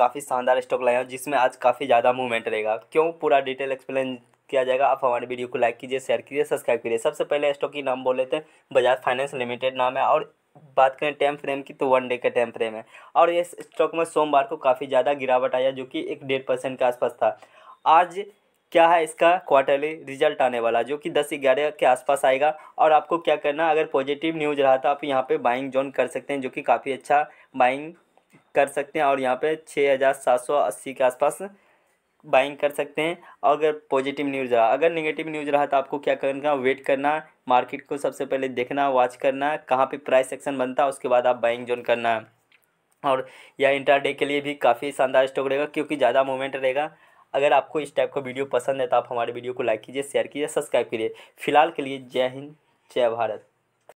काफ़ी शानदार स्टॉक लाया हूँ जिसमें आज काफ़ी ज़्यादा मूवमेंट रहेगा क्यों पूरा डिटेल एक्सप्लेन किया जाएगा आप हमारे वीडियो को लाइक कीजिए शेयर कीजिए सब्सक्राइब कीजिए सबसे पहले स्टॉक की नाम बोल लेते हैं बजाज फाइनेंस लिमिटेड नाम है और बात करें टाइम फ्रेम की तो वन डे का टाइम फ्रेम है और ये स्टॉक में सोमवार को काफ़ी ज़्यादा गिरावट आया जो कि एक डेढ़ परसेंट के आसपास था आज क्या है इसका क्वार्टरली रिजल्ट आने वाला जो कि दस ग्यारह के आसपास आएगा और आपको क्या करना अगर पॉजिटिव न्यूज़ रहा तो आप यहाँ पे बाइंग जोन कर सकते हैं जो कि काफ़ी अच्छा बाइंग कर सकते हैं और यहाँ पे छः हज़ार सात सौ अस्सी के आसपास बाइंग कर सकते हैं अगर पॉजिटिव न्यूज़ रहा अगर नेगेटिव न्यूज़ रहा तो आपको क्या करना वेट करना मार्केट को सबसे पहले देखना वॉच करना कहाँ पे प्राइस सेक्शन बनता है उसके बाद आप बाइंग जोन करना और यह इंटरडे के लिए भी काफ़ी शानदार स्टॉक रहेगा क्योंकि ज़्यादा मूवमेंट रहेगा अगर आपको इस टाइप का वीडियो पसंद है तो आप हमारे वीडियो को लाइक कीजिए शेयर कीजिए सब्सक्राइब कीजिए फिलहाल के लिए जय हिंद जय भारत